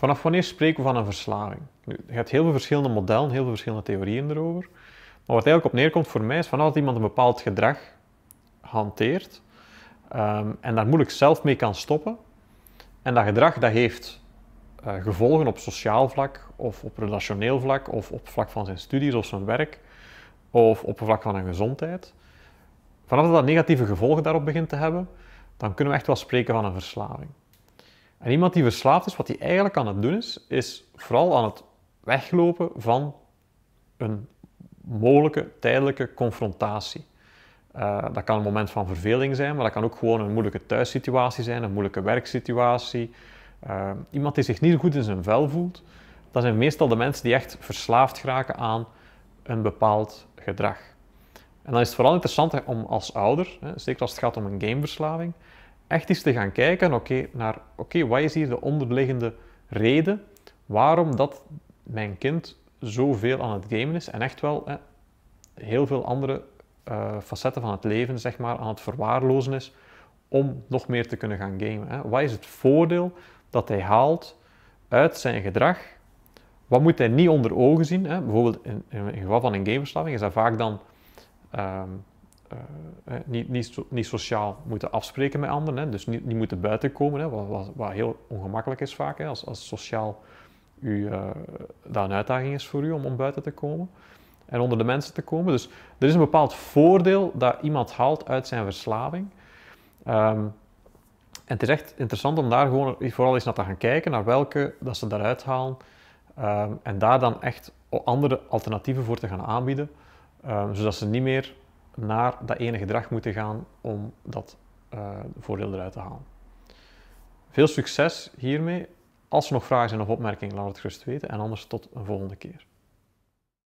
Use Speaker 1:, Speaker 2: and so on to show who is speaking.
Speaker 1: Vanaf wanneer spreken we van een verslaving? je hebt heel veel verschillende modellen, heel veel verschillende theorieën erover. Maar wat eigenlijk op neerkomt voor mij is vanaf dat iemand een bepaald gedrag hanteert ehm, en daar moeilijk zelf mee kan stoppen. En dat gedrag dat heeft eh, gevolgen op sociaal vlak of op relationeel vlak of op vlak van zijn studies of zijn werk of op vlak van zijn gezondheid. Vanaf dat dat negatieve gevolgen daarop begint te hebben, dan kunnen we echt wel spreken van een verslaving. En iemand die verslaafd is, wat hij eigenlijk aan het doen is, is vooral aan het weglopen van een mogelijke tijdelijke confrontatie. Eh, dat kan een moment van verveling zijn, maar dat kan ook gewoon een moeilijke thuissituatie zijn, een moeilijke werksituatie. Eh, iemand die zich niet goed in zijn vel voelt. Dat zijn meestal de mensen die echt verslaafd geraken aan een bepaald gedrag. En dan is het vooral interessant om als ouder, hè, zeker als het gaat om een gameverslaving, echt eens te gaan kijken okay, naar oké, wat is hier de onderliggende reden waarom dat mijn kind zoveel aan het gamen is en echt wel hè, heel veel andere eh, facetten van het leven zeg maar, aan het verwaarlozen is om nog meer te kunnen gaan gamen. Hè. Wat is het voordeel dat hij haalt uit zijn gedrag? Wat moet hij niet onder ogen zien? Hè? Bijvoorbeeld in, geval van een gameverslaving is dat vaak dan ehm, eh, niet, niet, niet, sociaal moeten afspreken met anderen. Hè? Dus niet, moeten buitenkomen, hè? Wat, wat, heel ongemakkelijk is vaak. Hè? Als, als sociaal u, eh, dat een uitdaging is voor u om, om buiten te komen en onder de mensen te komen. Dus er is een bepaald voordeel dat iemand haalt uit zijn verslaving. Ehm, en het is echt interessant om daar gewoon vooral eens naar te gaan kijken, naar welke dat ze daaruit halen. Ehm, en daar dan echt andere alternatieven voor te gaan aanbieden, ehm, zodat ze niet meer naar dat ene gedrag moeten gaan om dat eh, voordeel eruit te halen. Veel succes hiermee. Als er nog vragen zijn of opmerkingen, laat het gerust weten. En anders tot een volgende keer.